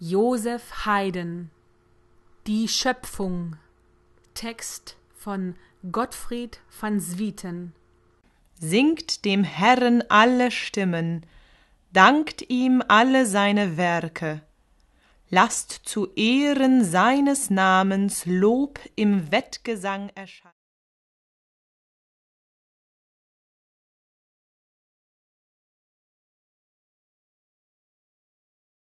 Josef Haydn Die Schöpfung Text von Gottfried van Swieten Singt dem Herrn alle Stimmen, dankt ihm alle seine Werke, lasst zu Ehren seines Namens Lob im Wettgesang erscheinen.